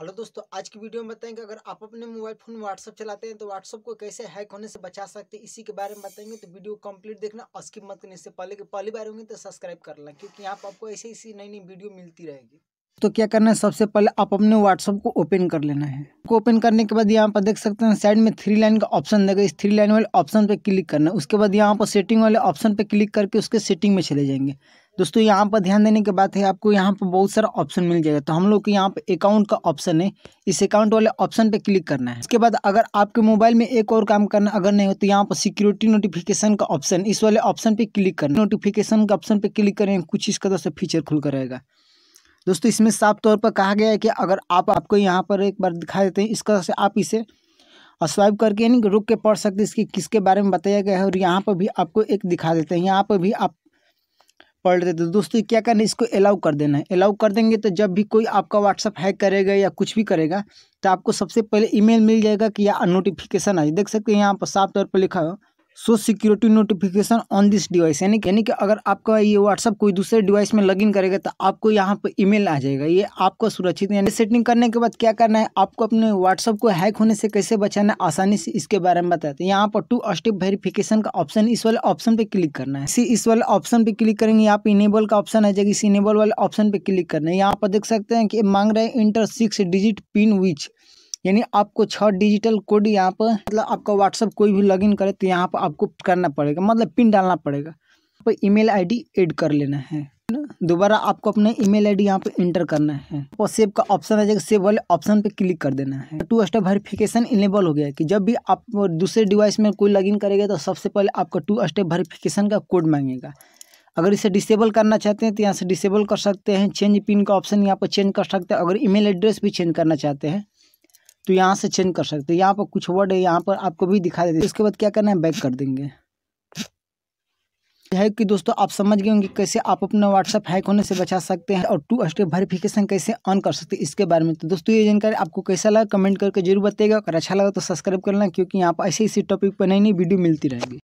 hello दोस्तों आज की वीडियो में बताएंगे अगर आप अपने मोबाइल फ़ोन में व्हाट्सअप चलाते हैं तो व्हाट्सअप को कैसे हैक होने से बचा सकते हैं इसी के बारे में बताएंगे तो वीडियो कंप्लीट देखना स्किप मत करने से पहले कि पहली बार होंगे तो सब्सक्राइब कर लें क्योंकि यहाँ पर आपको ऐसी ऐसी नई नई वीडियो मिलती रहेगी तो क्या करना है सबसे पहले आप अपने व्हाट्सअप को ओपन कर लेना है ओपन करने के बाद यहाँ पर देख सकते हैं साइड में थ्री लाइन का ऑप्शन देगा इस थ्री लाइन वाले ऑप्शन पर क्लिक करना है उसके बाद यहाँ पर सेटिंग वाले ऑप्शन पर क्लिक करके उसके सेटिंग में चले जाएंगे दोस्तों यहाँ पर ध्यान देने के बाद है आपको यहाँ पर बहुत सारा ऑप्शन मिल जाएगा तो हम लोग के यहाँ पर अकाउंट का ऑप्शन है इस अकाउंट वाले ऑप्शन पे क्लिक करना है इसके बाद अगर आपके मोबाइल में एक और काम करना अगर नहीं हो तो यहाँ पर सिक्योरिटी नोटिफिकेशन का ऑप्शन इस वाले ऑप्शन पे क्लिक करना नोटिफिकेशन का ऑप्शन पे क्लिक करें कुछ इसका से फीचर खुलकर रहेगा दोस्तों इसमें साफ तौर पर कहा गया है कि अगर आप आपको यहाँ पर एक बार दिखा देते हैं इस तरह से आप इसे स्वाइप करके यानी रुक के पढ़ सकते हैं इसके किसके बारे में बताया गया है और यहाँ पर भी आपको एक दिखा देते हैं यहाँ पर भी आप पढ़ रहे थे दोस्तों क्या करना है इसको अलाउ कर देना है अलाउ कर देंगे तो जब भी कोई आपका व्हाट्सअप हैक करेगा या कुछ भी करेगा तो आपको सबसे पहले ईमेल मिल जाएगा कि या नोटिफिकेशन आए देख सकते हैं यहाँ पर साफ तौर पर लिखा हो so security notification on this device यानी कि यानी कि अगर आपका ये व्हाट्सअप कोई दूसरे डिवाइस में लॉगिन करेगा तो आपको यहाँ पर ईमेल आ जाएगा ये आपका सुरक्षित यानी सेटिंग करने के बाद क्या करना है आपको अपने व्हाट्सअप को हैक होने से कैसे बचाना है आसानी से इसके बारे में बताते हैं यहाँ पर टू स्टेप वेरिफिकेशन का ऑप्शन इस वाले ऑप्शन पे क्लिक करना है इस वाले ऑप्शन पे क्लिक करेंगे यहाँ पे इनेबल का ऑप्शन आ जाएगी इस इनेबल वाले ऑप्शन पे क्लिक करना है यहाँ पर देख सकते हैं कि मांग रहे हैं enter six digit pin which यानी आपको छः डिजिटल कोड यहाँ पर मतलब आपका व्हाट्सअप कोई भी लॉगिन करे तो यहाँ पर आपको करना पड़ेगा मतलब पिन डालना पड़ेगा पर ईमेल आईडी ऐड कर लेना है दोबारा आपको अपने ईमेल आईडी यहाँ पे इंटर करना है और सेव का ऑप्शन आ जाएगा सेव वाले ऑप्शन पे क्लिक कर देना है टू स्टेप वेरिफिकेशन इनेबल हो गया है कि जब भी आप दूसरे डिवाइस में कोई लॉगिन करेगा तो सबसे पहले आपका टू स्टेप वेरिफिकेशन का कोड मांगेगा अगर इसे डिसेबल करना चाहते हैं तो यहाँ से डिसेबल कर सकते हैं चेंज पिन का ऑप्शन यहाँ पर चेंज कर सकते हैं अगर ईमेल एड्रेस भी चेंज करना चाहते हैं तो यहाँ से चेंज कर सकते हैं यहाँ पर कुछ वर्ड है यहाँ पर आपको भी दिखा देते इसके बाद क्या करना है बैक कर देंगे है कि दोस्तों आप समझ गए होंगे कैसे आप अपना व्हाट्सएप हैक होने से बचा सकते हैं और टू स्टेप वेरिफिकेशन कैसे ऑन कर सकते हैं इसके बारे में तो दोस्तों ये जानकारी आपको कैसा लगा कमेंट करके जरूर बताइएगा अगर अच्छा लगा तो सब्सक्राइब कर लेना क्योंकि यहाँ पर ऐसे इसी टॉपिक पर नई नई वीडियो मिलती रहेगी